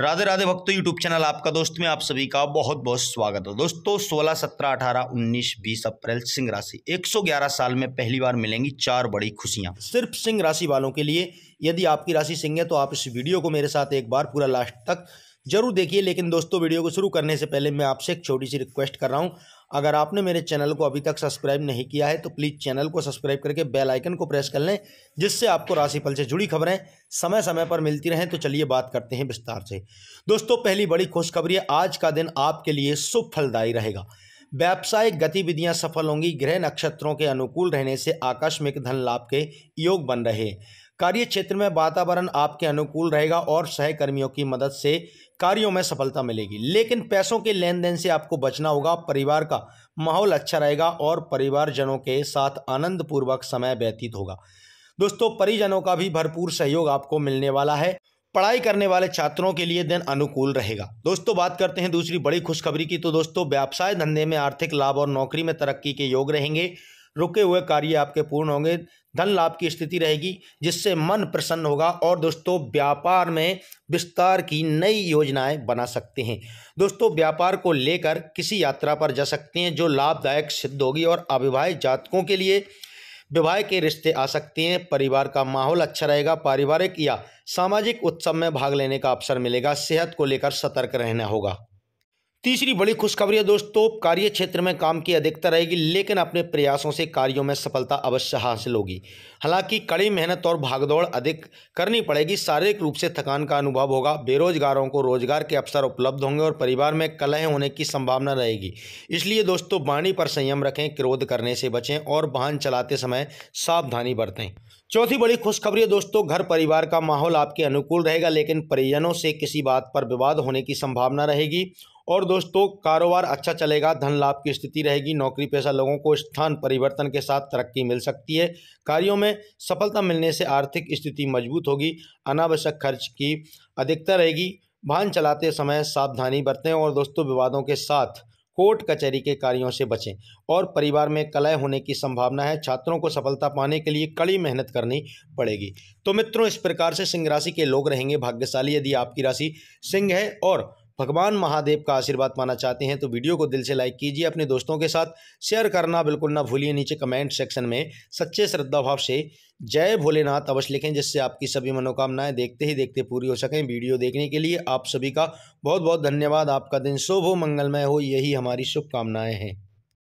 राधे राधे भक्त YouTube channel आपका दोस्त में आप सभी का बहुत बहुत स्वागत है दोस्तों 16, 17, 18, 19, 20 अप्रैल सिंह राशि 111 साल में पहली बार मिलेंगी चार बड़ी खुशियां सिर्फ सिंह राशि वालों के लिए यदि आपकी राशि सिंह है तो आप इस वीडियो को मेरे साथ एक बार पूरा लास्ट तक जरूर देखिए लेकिन दोस्तों वीडियो को शुरू करने से पहले मैं आपसे एक छोटी सी रिक्वेस्ट कर रहा हूँ अगर आपने मेरे चैनल को अभी तक सब्सक्राइब नहीं किया है तो प्लीज़ चैनल को सब्सक्राइब करके बेल आइकन को प्रेस कर लें जिससे आपको राशिफल से जुड़ी खबरें समय समय पर मिलती रहें तो चलिए बात करते हैं विस्तार से दोस्तों पहली बड़ी खुशखबरी है आज का दिन आपके लिए शुभ फलदायी रहेगा व्यावसायिक गतिविधियां सफल होंगी ग्रह नक्षत्रों के अनुकूल रहने से आकस्मिक धन लाभ के योग बन रहे हैं कार्य क्षेत्र में वातावरण आपके अनुकूल रहेगा और सहकर्मियों की मदद से कार्यों में सफलता मिलेगी लेकिन पैसों के लेन देन से आपको बचना होगा परिवार का माहौल अच्छा रहेगा और परिवारजनों के साथ आनंदपूर्वक समय व्यतीत होगा दोस्तों परिजनों का भी भरपूर सहयोग आपको मिलने वाला है पढ़ाई करने वाले छात्रों के लिए दिन अनुकूल रहेगा दोस्तों बात करते हैं दूसरी बड़ी खुशखबरी की तो दोस्तों व्यवसाय धंधे में आर्थिक लाभ और नौकरी में तरक्की के योग रहेंगे रुके हुए कार्य आपके पूर्ण होंगे धन लाभ की स्थिति रहेगी जिससे मन प्रसन्न होगा और दोस्तों व्यापार में विस्तार की नई योजनाएं बना सकते हैं दोस्तों व्यापार को लेकर किसी यात्रा पर जा सकते हैं जो लाभदायक सिद्ध होगी और अविवाहित जातकों के लिए विवाह के रिश्ते आ सकते हैं परिवार का माहौल अच्छा रहेगा पारिवारिक या सामाजिक उत्सव में भाग लेने का अवसर मिलेगा सेहत को लेकर सतर्क रहना होगा तीसरी बड़ी खुशखबरी है दोस्तों कार्य क्षेत्र में काम की अधिकता रहेगी लेकिन अपने प्रयासों से कार्यों में सफलता अवश्य हासिल होगी हालांकि कड़ी मेहनत और भागदौड़ अधिक करनी पड़ेगी शारीरिक रूप से थकान का अनुभव होगा बेरोजगारों को रोजगार के अवसर उपलब्ध होंगे और परिवार में कलह होने की संभावना रहेगी इसलिए दोस्तों वाणी पर संयम रखें क्रोध करने से बचें और वाहन चलाते समय सावधानी बरतें चौथी बड़ी खुशखबरी है दोस्तों घर परिवार का माहौल आपके अनुकूल रहेगा लेकिन परिजनों से किसी बात पर विवाद होने की संभावना रहेगी और दोस्तों कारोबार अच्छा चलेगा धन लाभ की स्थिति रहेगी नौकरी पेशा लोगों को स्थान परिवर्तन के साथ तरक्की मिल सकती है कार्यों में सफलता मिलने से आर्थिक स्थिति मजबूत होगी अनावश्यक खर्च की अधिकता रहेगी वाहन चलाते समय सावधानी बरतें और दोस्तों विवादों के साथ कोर्ट कचहरी के कार्यों से बचें और परिवार में कलह होने की संभावना है छात्रों को सफलता पाने के लिए कड़ी मेहनत करनी पड़ेगी तो मित्रों इस प्रकार से सिंह राशि के लोग रहेंगे भाग्यशाली यदि आपकी राशि सिंह है और भगवान महादेव का आशीर्वाद पाना चाहते हैं तो वीडियो को दिल से लाइक कीजिए अपने दोस्तों के साथ शेयर करना बिल्कुल ना भूलिए नीचे कमेंट सेक्शन में सच्चे श्रद्धा भाव से जय भोलेनाथ अवश्य लिखें जिससे आपकी सभी मनोकामनाएं देखते ही देखते पूरी हो सकें वीडियो देखने के लिए आप सभी का बहुत बहुत धन्यवाद आपका दिन शुभ हो मंगलमय हो यही हमारी शुभकामनाएँ हैं